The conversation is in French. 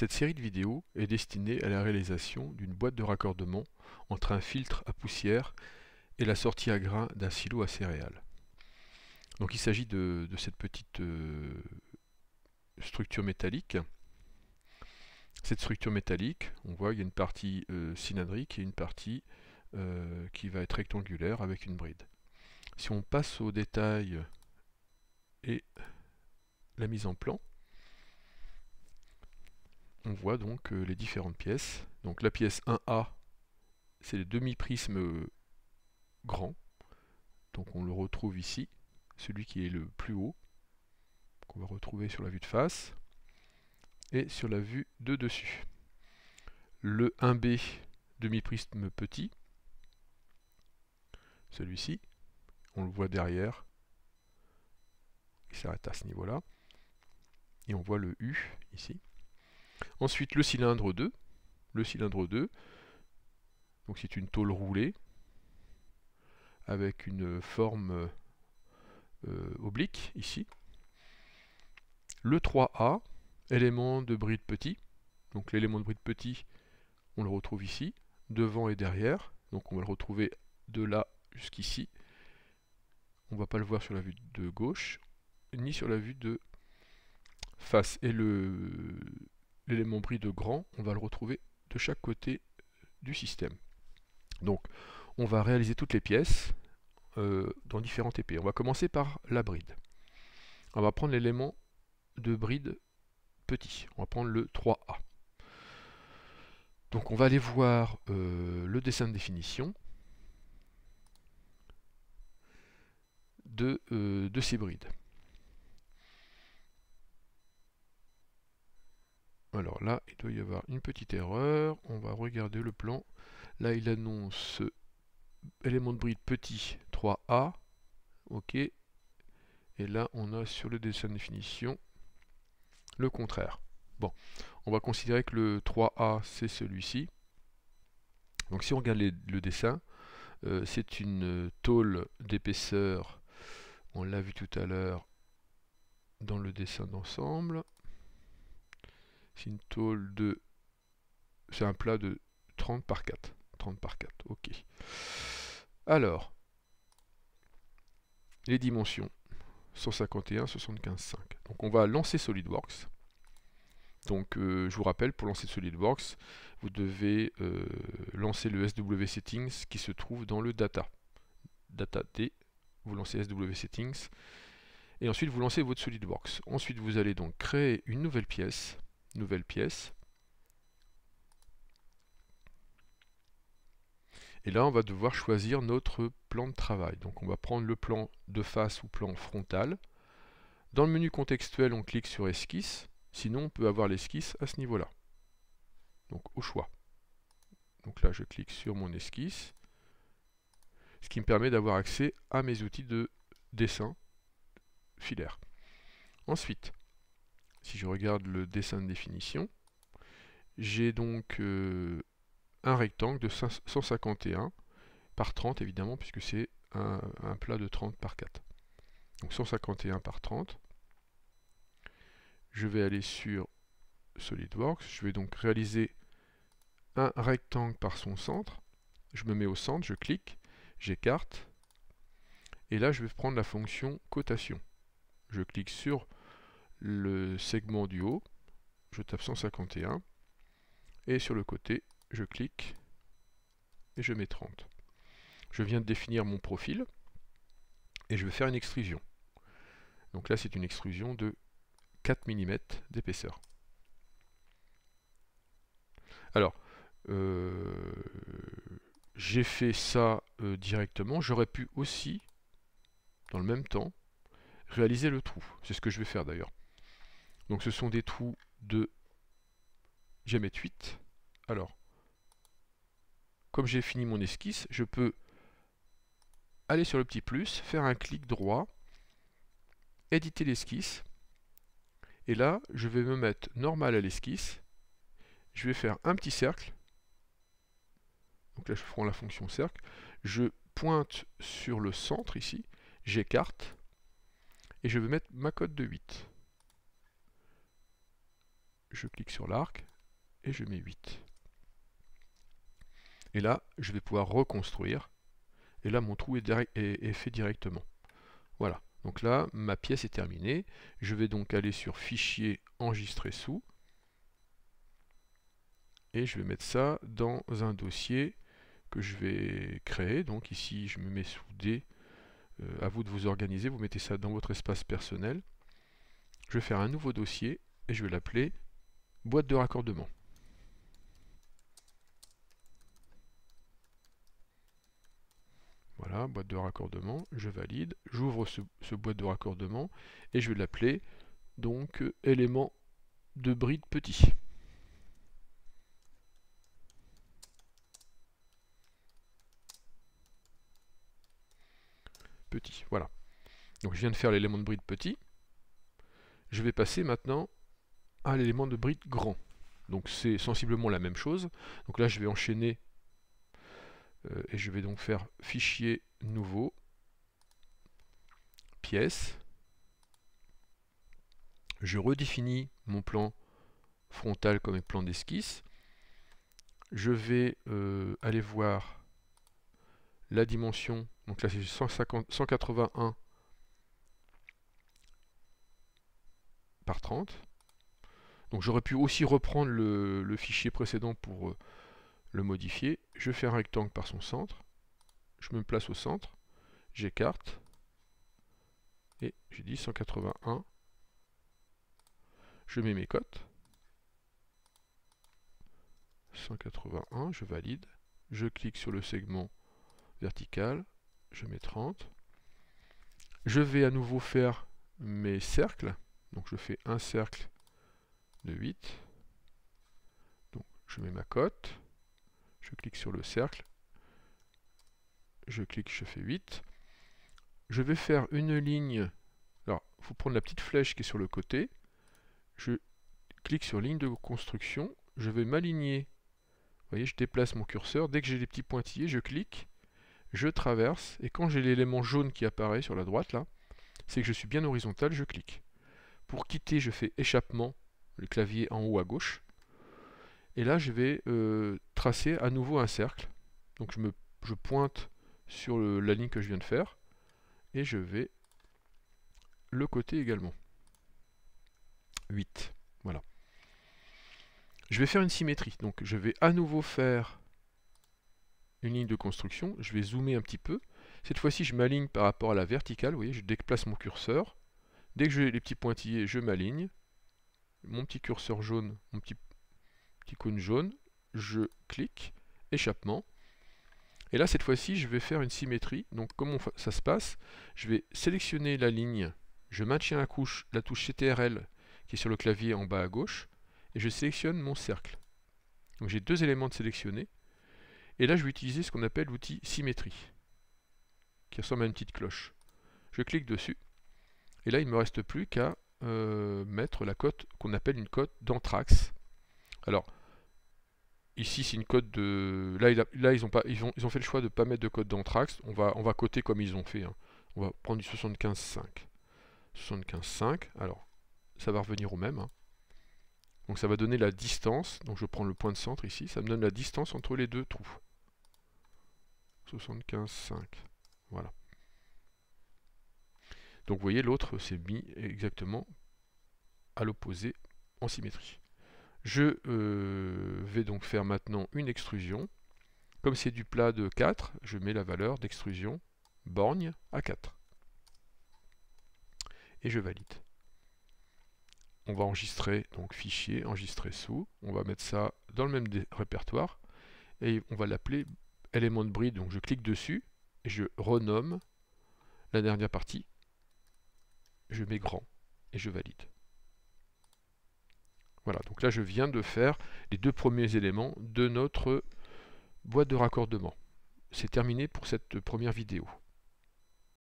Cette série de vidéos est destinée à la réalisation d'une boîte de raccordement entre un filtre à poussière et la sortie à grains d'un silo à céréales. Donc il s'agit de, cette petite euh, structure métallique. Cette structure métallique, on voit qu'il y a une partie euh, cylindrique et une partie euh, qui va être rectangulaire avec une bride. Si on passe aux détails et la mise en plan, on voit donc euh, les différentes pièces. Donc la pièce 1A, c'est le demi-prisme euh, grand. Donc on le retrouve ici, celui qui est le plus haut, qu'on va retrouver sur la vue de face et sur la vue de dessus. Le 1B, demi-prisme petit, celui-ci, on le voit derrière, il s'arrête à ce niveau-là, et on voit le U ici. Ensuite le cylindre 2, le cylindre 2, donc c'est une tôle roulée avec une forme euh, euh, oblique ici. Le 3A, élément de bride petit, donc l'élément de bride petit, on le retrouve ici, devant et derrière, donc on va le retrouver de là jusqu'ici. On ne va pas le voir sur la vue de gauche, ni sur la vue de face. Et le l'élément bride de grand, on va le retrouver de chaque côté du système. Donc, on va réaliser toutes les pièces euh, dans différentes épées. On va commencer par la bride. On va prendre l'élément de bride petit. On va prendre le 3A. Donc on va aller voir euh, le dessin de définition de, euh, de ces brides. Alors là, il doit y avoir une petite erreur. On va regarder le plan. Là, il annonce élément de bride petit 3A. OK. Et là, on a sur le dessin de définition le contraire. Bon, on va considérer que le 3A, c'est celui-ci. Donc si on regarde le dessin, euh, c'est une tôle d'épaisseur, on l'a vu tout à l'heure dans le dessin d'ensemble. C'est une tôle de... C'est un plat de 30 par 4. 30 par 4, ok. Alors, les dimensions. 151, 75, 5. Donc on va lancer SolidWorks. Donc euh, je vous rappelle, pour lancer SolidWorks, vous devez euh, lancer le SW Settings qui se trouve dans le Data. Data D, vous lancez SW Settings. Et ensuite vous lancez votre SolidWorks. Ensuite vous allez donc créer une nouvelle pièce nouvelle pièce. Et là, on va devoir choisir notre plan de travail. Donc on va prendre le plan de face ou plan frontal. Dans le menu contextuel, on clique sur esquisse. Sinon, on peut avoir l'esquisse à ce niveau-là. Donc au choix. Donc là, je clique sur mon esquisse. Ce qui me permet d'avoir accès à mes outils de dessin filaire. Ensuite, si je regarde le dessin de définition, j'ai donc euh, un rectangle de 151 par 30 évidemment puisque c'est un, un, plat de 30 par 4. Donc 151 par 30. Je vais aller sur SolidWorks, je vais donc réaliser un rectangle par son centre. Je me mets au centre, je clique, j'écarte. Et là, je vais prendre la fonction cotation. Je clique sur le segment du haut, je tape 151, et sur le côté, je clique et je mets 30. Je viens de définir mon profil, et je vais faire une extrusion. Donc là, c'est une extrusion de 4 mm d'épaisseur. Alors, euh, j'ai fait ça euh, directement. J'aurais pu aussi, dans le même temps, réaliser le trou. C'est ce que je vais faire d'ailleurs. Donc ce sont des trous de mis 8. Alors, comme j'ai fini mon esquisse, je peux aller sur le petit plus, faire un clic droit, éditer l'esquisse. Et là, je vais me mettre normal à l'esquisse. Je vais faire un petit cercle. Donc là, je prends la fonction cercle. Je pointe sur le centre ici. J'écarte. Et je vais mettre ma cote de 8 je clique sur l'arc et je mets 8. Et là, je vais pouvoir reconstruire. Et là, mon trou est, fait directement. Voilà. Donc là, ma pièce est terminée. Je vais donc aller sur Fichier, Enregistrer sous. Et je vais mettre ça dans un dossier que je vais créer. Donc ici, je me mets sous D. A euh, à vous de vous organiser. Vous mettez ça dans votre espace personnel. Je vais faire un nouveau dossier et je vais l'appeler Boîte de raccordement. Voilà, boîte de raccordement, je valide, j'ouvre ce, boîte de raccordement et je vais l'appeler donc élément de bride petit. Petit, voilà. Donc je viens de faire l'élément de bride petit. Je vais passer maintenant à l'élément de bride grand. Donc c'est sensiblement la même chose. Donc là je vais enchaîner euh, et je vais donc faire fichier nouveau, pièce. Je redéfinis mon plan frontal comme un plan d'esquisse. Je vais euh, aller voir la dimension. Donc là c'est 181 par 30. Donc j'aurais pu aussi reprendre le, fichier précédent pour euh, le modifier. Je fais un rectangle par son centre. Je me place au centre. J'écarte. Et j'ai dit 181. Je mets mes cotes. 181, je valide. Je clique sur le segment vertical. Je mets 30. Je vais à nouveau faire mes cercles. Donc je fais un cercle de 8. Donc je mets ma cote, je clique sur le cercle, je clique, je fais 8. Je vais faire une ligne, alors il faut prendre la petite flèche qui est sur le côté, je clique sur ligne de construction, je vais m'aligner, vous voyez je déplace mon curseur, dès que j'ai les petits pointillés je clique, je traverse, et quand j'ai l'élément jaune qui apparaît sur la droite là, c'est que je suis bien horizontal, je clique. Pour quitter, je fais échappement, le clavier en haut à gauche. Et là, je vais euh, tracer à nouveau un cercle. Donc je, me, je pointe sur la ligne que je viens de faire. Et je vais le côté également. 8. Voilà. Je vais faire une symétrie. Donc je vais à nouveau faire une ligne de construction. Je vais zoomer un petit peu. Cette fois-ci, je m'aligne par rapport à la verticale. Vous voyez, je déplace mon curseur. Dès que j'ai les petits pointillés, je m'aligne mon petit curseur jaune, mon petit, petit jaune, je clique, échappement, et là cette fois-ci je vais faire une symétrie, donc comment ça se passe Je vais sélectionner la ligne, je maintiens la, couche, la touche CTRL qui est sur le clavier en bas à gauche, et je sélectionne mon cercle. Donc j'ai deux éléments de sélectionner, et là je vais utiliser ce qu'on appelle l'outil symétrie, qui ressemble à une petite cloche. Je clique dessus, et là il ne me reste plus qu'à euh, mettre la cote qu'on appelle une cote d'anthrax. Alors, ici c'est une cote de... Là, ils, ont pas... ils, ont... ils, ont fait le choix de ne pas mettre de cote d'anthrax. On va... on va coter comme ils ont fait. Hein. On va prendre du 75,5. 75,5. Alors, ça va revenir au même. Hein. Donc ça va donner la distance. Donc je prends le point de centre ici. Ça me donne la distance entre les deux trous. 75,5. Voilà. Donc vous voyez, l'autre s'est mis exactement à l'opposé en symétrie. Je euh, vais donc faire maintenant une extrusion. Comme c'est du plat de 4, je mets la valeur d'extrusion borgne à 4. Et je valide. On va enregistrer, donc fichier, enregistrer sous. On va mettre ça dans le même répertoire. Et on va l'appeler élément de bride. Donc je clique dessus et je renomme la dernière partie je mets grand et je valide. Voilà, donc là je viens de faire les deux premiers éléments de notre boîte de raccordement. C'est terminé pour cette première vidéo.